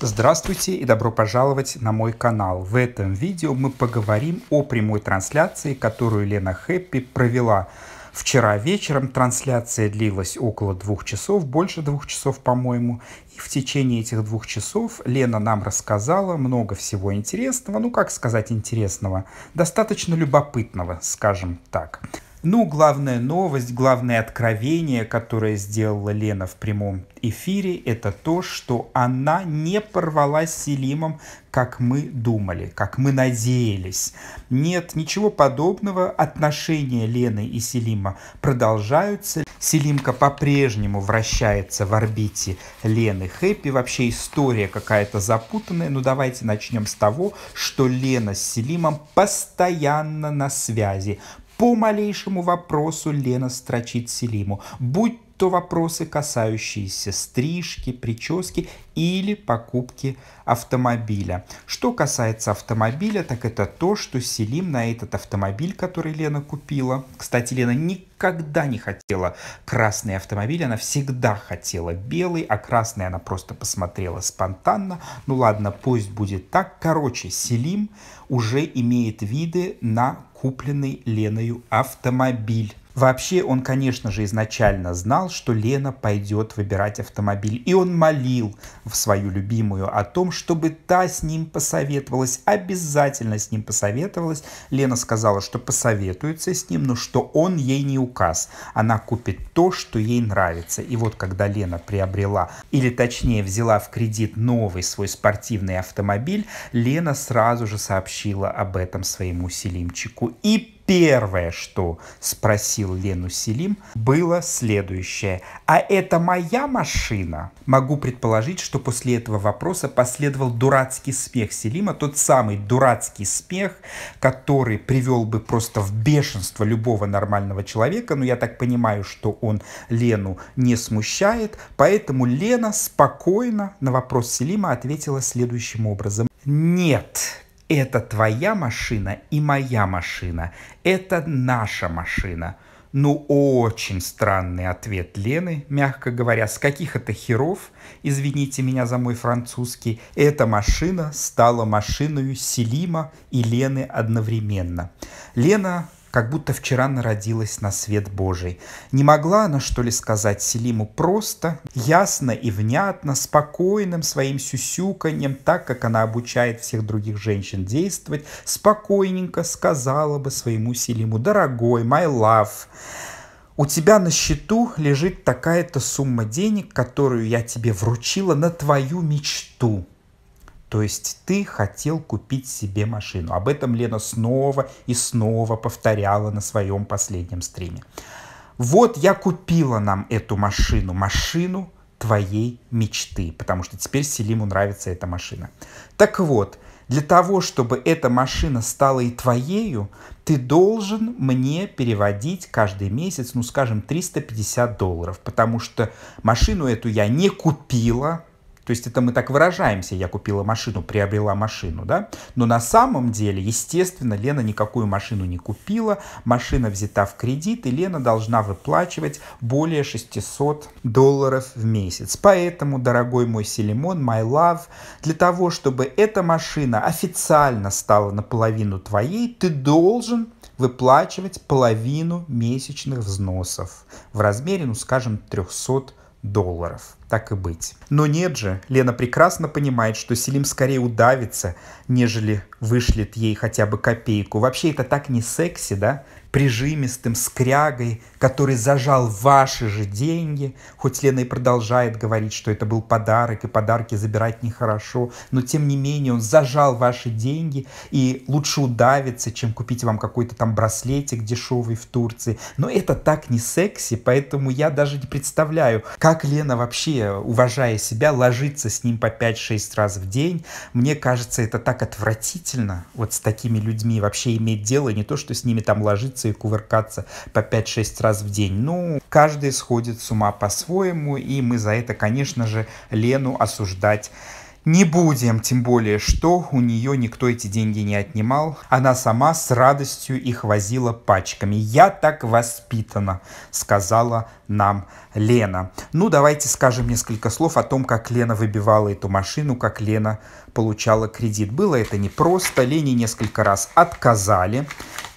Здравствуйте и добро пожаловать на мой канал. В этом видео мы поговорим о прямой трансляции, которую Лена Хэппи провела вчера вечером. Трансляция длилась около двух часов, больше двух часов, по-моему. И в течение этих двух часов Лена нам рассказала много всего интересного, ну как сказать интересного, достаточно любопытного, скажем так. Ну, главная новость, главное откровение, которое сделала Лена в прямом эфире, это то, что она не порвалась с Селимом, как мы думали, как мы надеялись. Нет, ничего подобного. Отношения Лены и Селима продолжаются. Селимка по-прежнему вращается в орбите Лены Хэппи. Вообще история какая-то запутанная. Но ну, давайте начнем с того, что Лена с Селимом постоянно на связи, по малейшему вопросу Лена строчит Селиму. Будь то вопросы, касающиеся стрижки, прически или покупки автомобиля. Что касается автомобиля, так это то, что Селим на этот автомобиль, который Лена купила. Кстати, Лена никогда не хотела красный автомобиль, она всегда хотела белый, а красный она просто посмотрела спонтанно. Ну ладно, пусть будет так. Короче, Селим уже имеет виды на купленный Леною автомобиль. Вообще он, конечно же, изначально знал, что Лена пойдет выбирать автомобиль, и он молил в свою любимую о том, чтобы та с ним посоветовалась, обязательно с ним посоветовалась. Лена сказала, что посоветуется с ним, но что он ей не указ. Она купит то, что ей нравится. И вот когда Лена приобрела, или точнее взяла в кредит новый свой спортивный автомобиль, Лена сразу же сообщила об этом своему Селимчику и первое, что спросил Лену Селим, было следующее. А это моя машина? Могу предположить, что после этого вопроса последовал дурацкий смех Селима, тот самый дурацкий смех, который привел бы просто в бешенство любого нормального человека, но я так понимаю, что он Лену не смущает, поэтому Лена спокойно на вопрос Селима ответила следующим образом. Нет, это твоя машина и моя машина. Это наша машина. Ну, очень странный ответ Лены, мягко говоря, с каких это херов, извините меня за мой французский, эта машина стала машиной Селима и Лены одновременно. Лена как будто вчера народилась на свет Божий. Не могла она, что ли, сказать Селиму просто, ясно и внятно, спокойным своим сюсюканьем, так как она обучает всех других женщин действовать, спокойненько сказала бы своему Селиму, дорогой, my love, у тебя на счету лежит такая-то сумма денег, которую я тебе вручила на твою мечту. То есть ты хотел купить себе машину. Об этом Лена снова и снова повторяла на своем последнем стриме. Вот я купила нам эту машину, машину твоей мечты, потому что теперь Селиму нравится эта машина. Так вот, для того, чтобы эта машина стала и твоею, ты должен мне переводить каждый месяц, ну скажем, 350 долларов, потому что машину эту я не купила, то есть это мы так выражаемся, я купила машину, приобрела машину, да? Но на самом деле, естественно, Лена никакую машину не купила, машина взята в кредит, и Лена должна выплачивать более 600 долларов в месяц. Поэтому, дорогой мой Селимон, my love, для того, чтобы эта машина официально стала наполовину твоей, ты должен выплачивать половину месячных взносов в размере, ну, скажем, 300 долларов. Так и быть. Но нет же, Лена прекрасно понимает, что Селим скорее удавится, нежели вышлет ей хотя бы копейку. Вообще это так не секси, да? прижимистым скрягой, который зажал ваши же деньги, хоть Лена и продолжает говорить, что это был подарок, и подарки забирать нехорошо, но тем не менее он зажал ваши деньги, и лучше удавиться, чем купить вам какой-то там браслетик дешевый в Турции. Но это так не секси, поэтому я даже не представляю, как Лена вообще, уважая себя, ложится с ним по 5-6 раз в день. Мне кажется, это так отвратительно, вот с такими людьми вообще иметь дело, не то, что с ними там ложиться кружиться и кувыркаться по 5-6 раз в день. Ну, каждый сходит с ума по-своему, и мы за это, конечно же, Лену осуждать не будем, тем более, что у нее никто эти деньги не отнимал. Она сама с радостью их возила пачками. «Я так воспитана», — сказала нам Лена. Ну, давайте скажем несколько слов о том, как Лена выбивала эту машину, как Лена получала кредит. Было это непросто. Лене несколько раз отказали.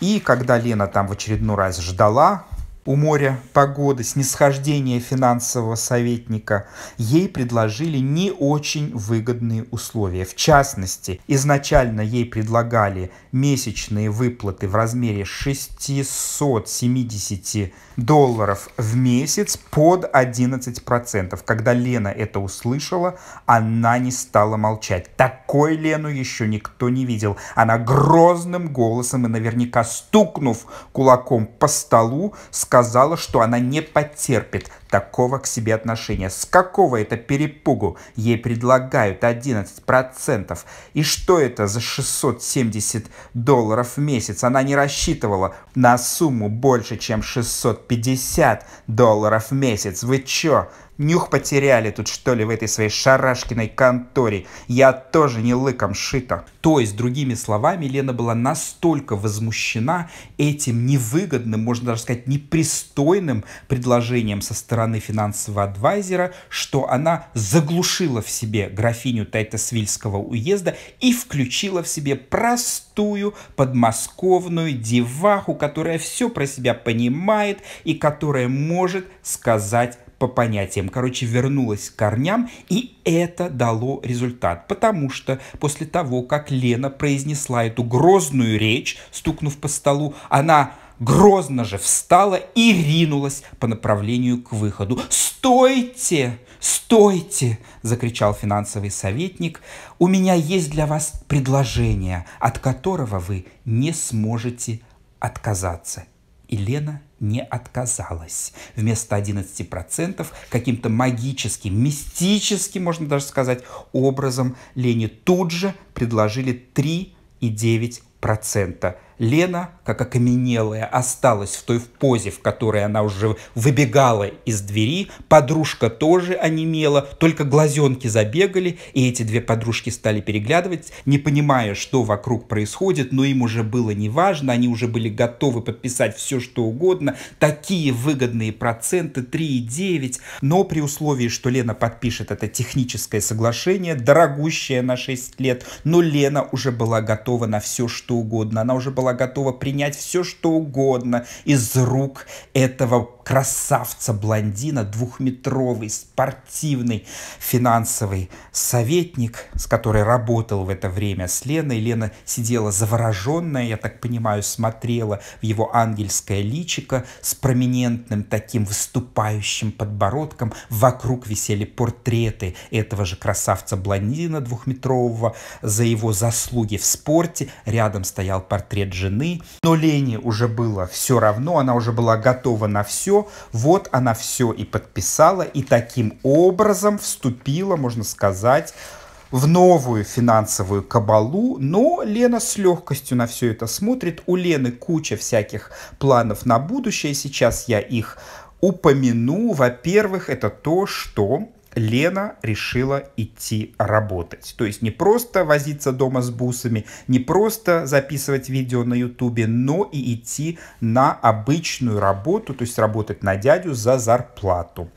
И когда Лена там в очередной раз ждала, у моря погоды, снисхождение финансового советника, ей предложили не очень выгодные условия. В частности, изначально ей предлагали месячные выплаты в размере 670 долларов в месяц под 11%. Когда Лена это услышала, она не стала молчать. Такой Лену еще никто не видел. Она грозным голосом и наверняка стукнув кулаком по столу, сказала, сказала, что она не потерпит такого к себе отношения. С какого это перепугу ей предлагают 11%? И что это за 670 долларов в месяц? Она не рассчитывала на сумму больше, чем 650 долларов в месяц. Вы чё? Нюх потеряли тут что ли в этой своей шарашкиной конторе. Я тоже не лыком шита. То есть, другими словами, Лена была настолько возмущена этим невыгодным, можно даже сказать, непристойным предложением со стороны финансового адвайзера, что она заглушила в себе графиню Тайтасвильского уезда и включила в себе простую подмосковную деваху, которая все про себя понимает и которая может сказать по понятиям. Короче, вернулась к корням, и это дало результат. Потому что после того, как Лена произнесла эту грозную речь, стукнув по столу, она грозно же встала и ринулась по направлению к выходу. «Стойте! Стойте!» – закричал финансовый советник. «У меня есть для вас предложение, от которого вы не сможете отказаться. И Лена не отказалась. Вместо 11% каким-то магическим, мистическим, можно даже сказать, образом Лене тут же предложили 3,9%. Лена, как окаменелая, осталась в той позе, в которой она уже выбегала из двери. Подружка тоже онемела, только глазенки забегали, и эти две подружки стали переглядывать, не понимая, что вокруг происходит, но им уже было неважно, они уже были готовы подписать все, что угодно. Такие выгодные проценты, 3,9, но при условии, что Лена подпишет это техническое соглашение, дорогущее на 6 лет, но Лена уже была готова на все, что угодно. Она уже была была готова принять все, что угодно из рук этого красавца-блондина, двухметровый, спортивный финансовый советник, с которой работал в это время с Леной. Лена сидела завороженная, я так понимаю, смотрела в его ангельское личико с проминентным таким выступающим подбородком. Вокруг висели портреты этого же красавца-блондина двухметрового за его заслуги в спорте. Рядом стоял портрет жены. Но Лене уже было все равно, она уже была готова на все, вот она все и подписала, и таким образом вступила, можно сказать, в новую финансовую кабалу, но Лена с легкостью на все это смотрит. У Лены куча всяких планов на будущее, сейчас я их упомяну. Во-первых, это то, что Лена решила идти работать. То есть не просто возиться дома с бусами, не просто записывать видео на ютубе, но и идти на обычную работу, то есть работать на дядю за зарплату.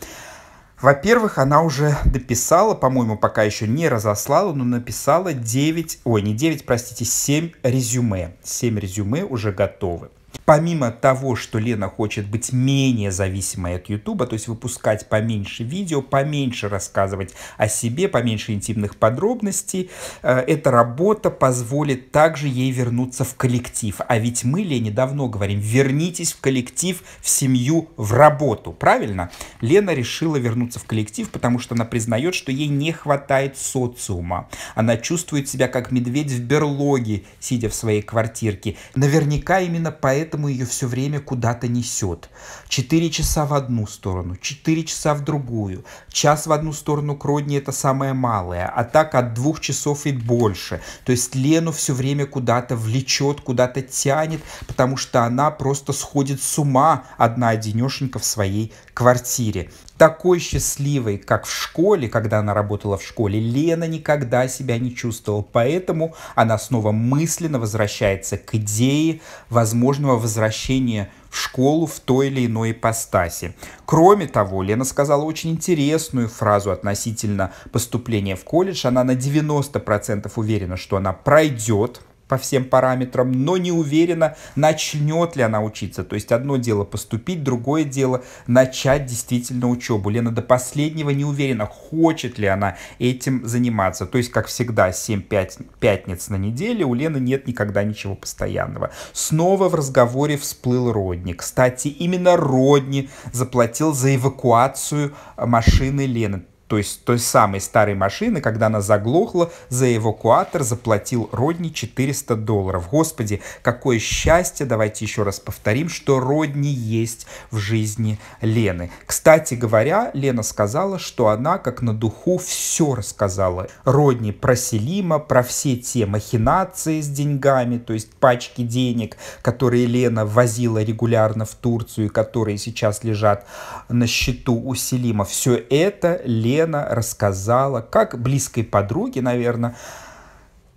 Во-первых, она уже дописала, по-моему, пока еще не разослала, но написала 9, ой, не 9, простите, 7 резюме. 7 резюме уже готовы помимо того, что Лена хочет быть менее зависимой от Ютуба, то есть выпускать поменьше видео, поменьше рассказывать о себе, поменьше интимных подробностей, э, эта работа позволит также ей вернуться в коллектив. А ведь мы, Лене, давно говорим, вернитесь в коллектив, в семью, в работу, правильно? Лена решила вернуться в коллектив, потому что она признает, что ей не хватает социума. Она чувствует себя как медведь в берлоге, сидя в своей квартирке. Наверняка именно поэтому поэтому ее все время куда-то несет. Четыре часа в одну сторону, четыре часа в другую. Час в одну сторону к родне это самое малое, а так от двух часов и больше. То есть Лену все время куда-то влечет, куда-то тянет, потому что она просто сходит с ума одна одинешенька в своей квартире. Такой счастливой, как в школе, когда она работала в школе, Лена никогда себя не чувствовала. Поэтому она снова мысленно возвращается к идее возможного возвращения в школу в той или иной ипостаси. Кроме того, Лена сказала очень интересную фразу относительно поступления в колледж. Она на 90% уверена, что она пройдет – по всем параметрам, но не уверена, начнет ли она учиться. То есть одно дело поступить, другое дело начать действительно учебу. Лена до последнего не уверена, хочет ли она этим заниматься. То есть, как всегда, 7-5 пятниц на неделе, у Лены нет никогда ничего постоянного. Снова в разговоре всплыл Родни. Кстати, именно Родни заплатил за эвакуацию машины Лены то есть той самой старой машины, когда она заглохла, за эвакуатор заплатил Родни 400 долларов. Господи, какое счастье, давайте еще раз повторим, что Родни есть в жизни Лены. Кстати говоря, Лена сказала, что она как на духу все рассказала. Родни про Селима, про все те махинации с деньгами, то есть пачки денег, которые Лена возила регулярно в Турцию и которые сейчас лежат на счету у Селима. Все это Лена Лена рассказала, как близкой подруге, наверное,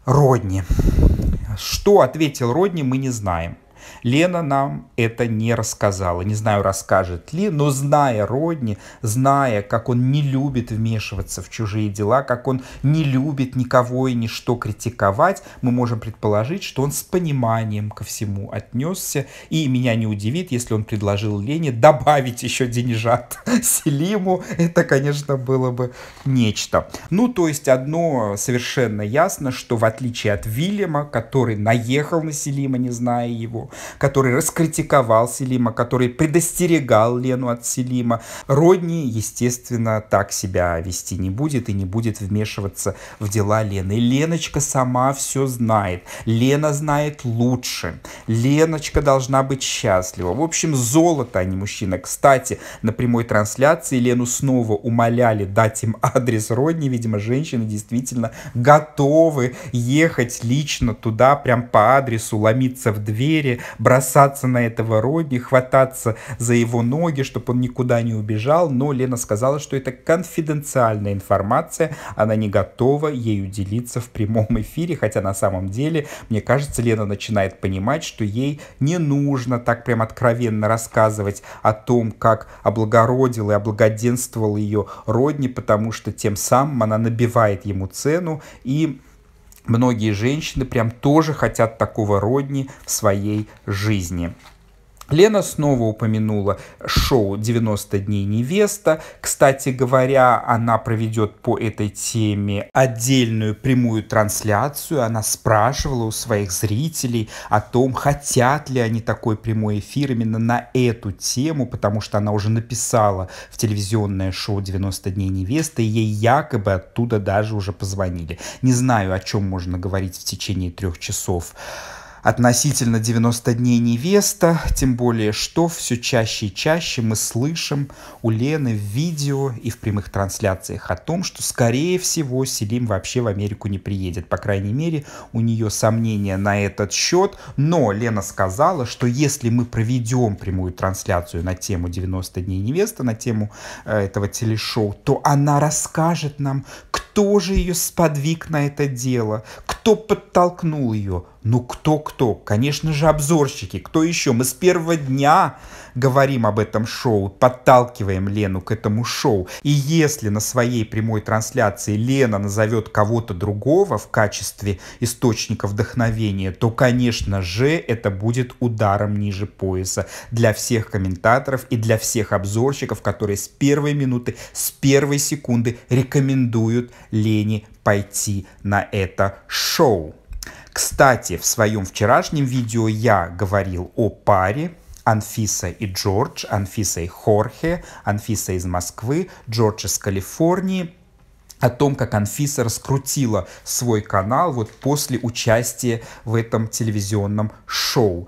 Родни. Что ответил Родни, мы не знаем. Лена нам это не рассказала. Не знаю, расскажет ли, но зная Родни, зная, как он не любит вмешиваться в чужие дела, как он не любит никого и ничто критиковать, мы можем предположить, что он с пониманием ко всему отнесся. И меня не удивит, если он предложил Лене добавить еще денежат Селиму. Это, конечно, было бы нечто. Ну, то есть одно совершенно ясно, что в отличие от Вильяма, который наехал на Селима, не зная его, который раскритиковал Селима, который предостерегал Лену от Селима. Родни, естественно, так себя вести не будет и не будет вмешиваться в дела Лены. Леночка сама все знает. Лена знает лучше. Леночка должна быть счастлива. В общем, золото, а не мужчина. Кстати, на прямой трансляции Лену снова умоляли дать им адрес Родни. Видимо, женщины действительно готовы ехать лично туда, прям по адресу, ломиться в двери, бросаться на этого Родни, хвататься за его ноги, чтобы он никуда не убежал, но Лена сказала, что это конфиденциальная информация, она не готова ею делиться в прямом эфире, хотя на самом деле, мне кажется, Лена начинает понимать, что ей не нужно так прям откровенно рассказывать о том, как облагородил и облагоденствовал ее Родни, потому что тем самым она набивает ему цену и многие женщины прям тоже хотят такого родни в своей жизни. Лена снова упомянула шоу «90 дней невеста». Кстати говоря, она проведет по этой теме отдельную прямую трансляцию. Она спрашивала у своих зрителей о том, хотят ли они такой прямой эфир именно на эту тему, потому что она уже написала в телевизионное шоу «90 дней невеста», и ей якобы оттуда даже уже позвонили. Не знаю, о чем можно говорить в течение трех часов относительно 90 дней невеста, тем более что все чаще и чаще мы слышим у Лены в видео и в прямых трансляциях о том, что скорее всего Селим вообще в Америку не приедет. По крайней мере, у нее сомнения на этот счет, но Лена сказала, что если мы проведем прямую трансляцию на тему 90 дней невеста, на тему э, этого телешоу, то она расскажет нам, кто же ее сподвиг на это дело, кто подтолкнул ее, ну кто-кто? Конечно же обзорщики. Кто еще? Мы с первого дня говорим об этом шоу, подталкиваем Лену к этому шоу. И если на своей прямой трансляции Лена назовет кого-то другого в качестве источника вдохновения, то, конечно же, это будет ударом ниже пояса для всех комментаторов и для всех обзорщиков, которые с первой минуты, с первой секунды рекомендуют Лене пойти на это шоу. Кстати, в своем вчерашнем видео я говорил о паре Анфиса и Джордж, Анфиса и Хорхе, Анфиса из Москвы, Джордж из Калифорнии, о том, как Анфиса раскрутила свой канал вот после участия в этом телевизионном шоу.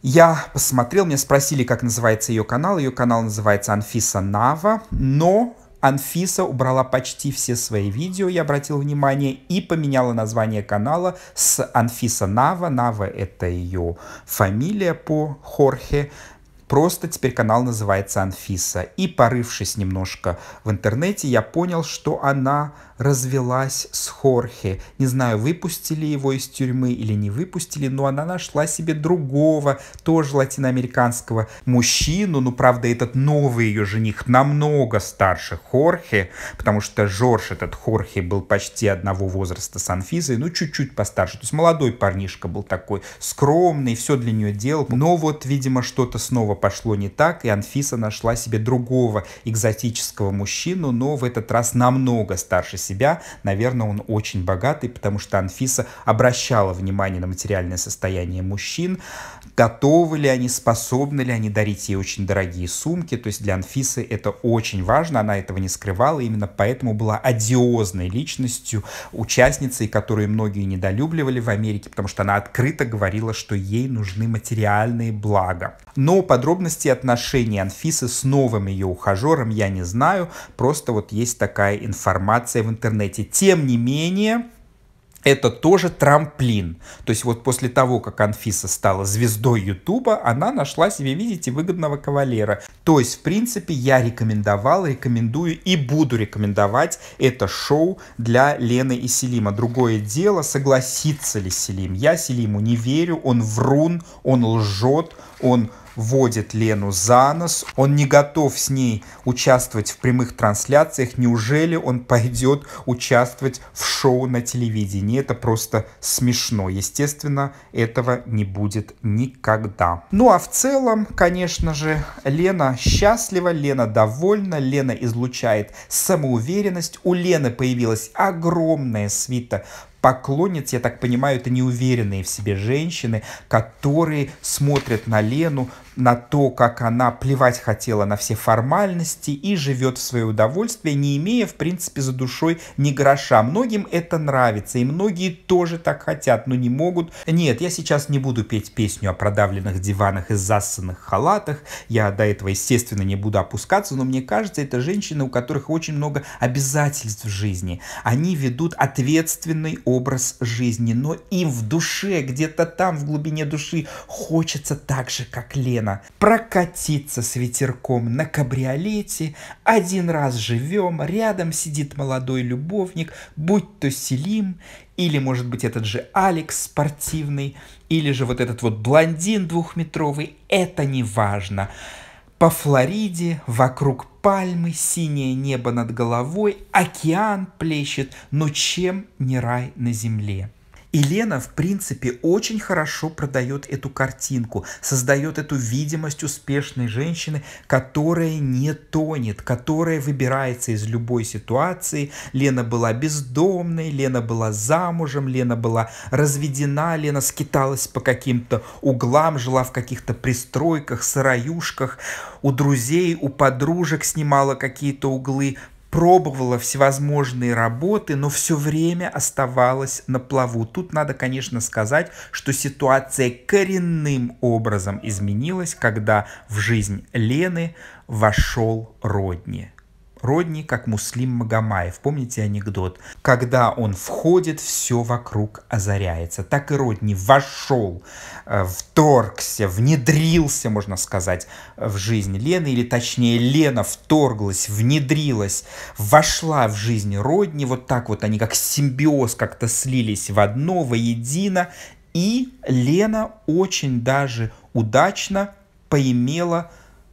Я посмотрел, меня спросили, как называется ее канал. Ее канал называется Анфиса Нава, но Анфиса убрала почти все свои видео, я обратил внимание, и поменяла название канала с Анфиса Нава. Нава — это ее фамилия по Хорхе Просто теперь канал называется Анфиса. И порывшись немножко в интернете, я понял, что она развелась с Хорхе. Не знаю, выпустили его из тюрьмы или не выпустили, но она нашла себе другого, тоже латиноамериканского мужчину. Ну, правда, этот новый ее жених намного старше Хорхе, потому что Жорж, этот Хорхе, был почти одного возраста с Анфисой, ну, чуть-чуть постарше. То есть молодой парнишка был такой, скромный, все для нее делал. Но вот, видимо, что-то снова пошло не так, и Анфиса нашла себе другого экзотического мужчину, но в этот раз намного старше себя. Наверное, он очень богатый, потому что Анфиса обращала внимание на материальное состояние мужчин, готовы ли они, способны ли они дарить ей очень дорогие сумки. То есть для Анфисы это очень важно, она этого не скрывала, именно поэтому была одиозной личностью, участницей, которую многие недолюбливали в Америке, потому что она открыто говорила, что ей нужны материальные блага. Но под Подробности отношений Анфисы с новым ее ухажером я не знаю, просто вот есть такая информация в интернете. Тем не менее, это тоже трамплин. То есть вот после того, как Анфиса стала звездой Ютуба, она нашла себе, видите, выгодного кавалера. То есть, в принципе, я рекомендовал, рекомендую и буду рекомендовать это шоу для Лены и Селима. Другое дело, согласится ли Селим. Я Селиму не верю, он врун, он лжет, он водит Лену за нос, он не готов с ней участвовать в прямых трансляциях, неужели он пойдет участвовать в шоу на телевидении? Это просто смешно. Естественно, этого не будет никогда. Ну а в целом, конечно же, Лена счастлива, Лена довольна, Лена излучает самоуверенность. У Лены появилась огромная свита поклонниц, я так понимаю, это неуверенные в себе женщины, которые смотрят на Лену на то, как она плевать хотела на все формальности и живет в свое удовольствие, не имея, в принципе, за душой ни гроша. Многим это нравится, и многие тоже так хотят, но не могут. Нет, я сейчас не буду петь песню о продавленных диванах и зассанных халатах. Я до этого, естественно, не буду опускаться, но мне кажется, это женщины, у которых очень много обязательств в жизни. Они ведут ответственный образ жизни, но им в душе, где-то там, в глубине души, хочется так же, как Лена Пушкина, прокатиться с ветерком на кабриолете, один раз живем, рядом сидит молодой любовник, будь то Селим, или, может быть, этот же Алекс спортивный, или же вот этот вот блондин двухметровый, это не важно. По Флориде, вокруг пальмы, синее небо над головой, океан плещет, но чем не рай на земле? И Лена, в принципе, очень хорошо продает эту картинку, создает эту видимость успешной женщины, которая не тонет, которая выбирается из любой ситуации. Лена была бездомной, Лена была замужем, Лена была разведена, Лена скиталась по каким-то углам, жила в каких-то пристройках, сыроюшках, у друзей, у подружек снимала какие-то углы, пробовала всевозможные работы, но все время оставалась на плаву. Тут надо, конечно, сказать, что ситуация коренным образом изменилась, когда в жизнь Лены вошел Родни. Родни, как Муслим Магомаев. Помните анекдот? Когда он входит, все вокруг озаряется. Так и Родни вошел, э, вторгся, внедрился, можно сказать, в жизнь Лены, или точнее Лена вторглась, внедрилась, вошла в жизнь Родни. Вот так вот они как симбиоз как-то слились в одно, воедино. И Лена очень даже удачно поимела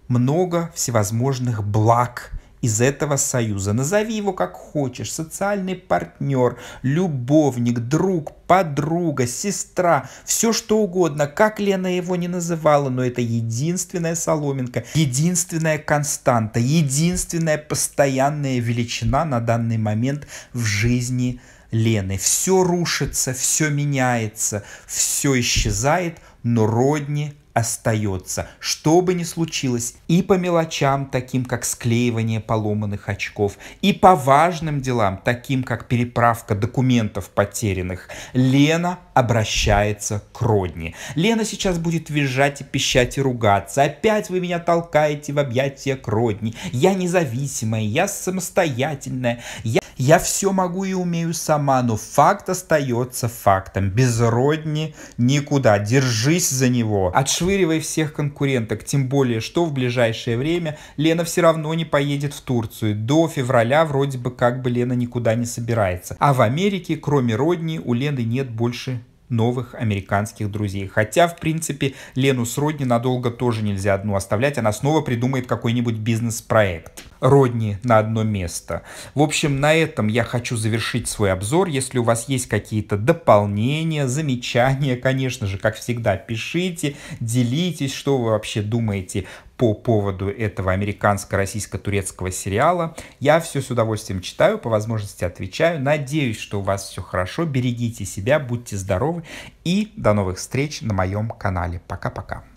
много всевозможных благ из этого союза. Назови его как хочешь, социальный партнер, любовник, друг, подруга, сестра, все что угодно, как Лена его не называла, но это единственная соломинка, единственная константа, единственная постоянная величина на данный момент в жизни Лены. Все рушится, все меняется, все исчезает, но родни остается, что бы ни случилось, и по мелочам, таким как склеивание поломанных очков, и по важным делам, таким как переправка документов потерянных, Лена обращается к Родни. Лена сейчас будет визжать и пищать и ругаться. Опять вы меня толкаете в объятия к Родни. Я независимая, я самостоятельная, я я все могу и умею сама, но факт остается фактом. Без родни никуда. Держись за него. Отшвыривай всех конкуренток. Тем более, что в ближайшее время Лена все равно не поедет в Турцию. До февраля вроде бы как бы Лена никуда не собирается. А в Америке, кроме родни, у Лены нет больше новых американских друзей. Хотя, в принципе, Лену с Родни надолго тоже нельзя одну оставлять, она снова придумает какой-нибудь бизнес-проект. Родни на одно место. В общем, на этом я хочу завершить свой обзор. Если у вас есть какие-то дополнения, замечания, конечно же, как всегда, пишите, делитесь, что вы вообще думаете по поводу этого американско-российско-турецкого сериала. Я все с удовольствием читаю, по возможности отвечаю. Надеюсь, что у вас все хорошо. Берегите себя, будьте здоровы и до новых встреч на моем канале. Пока-пока.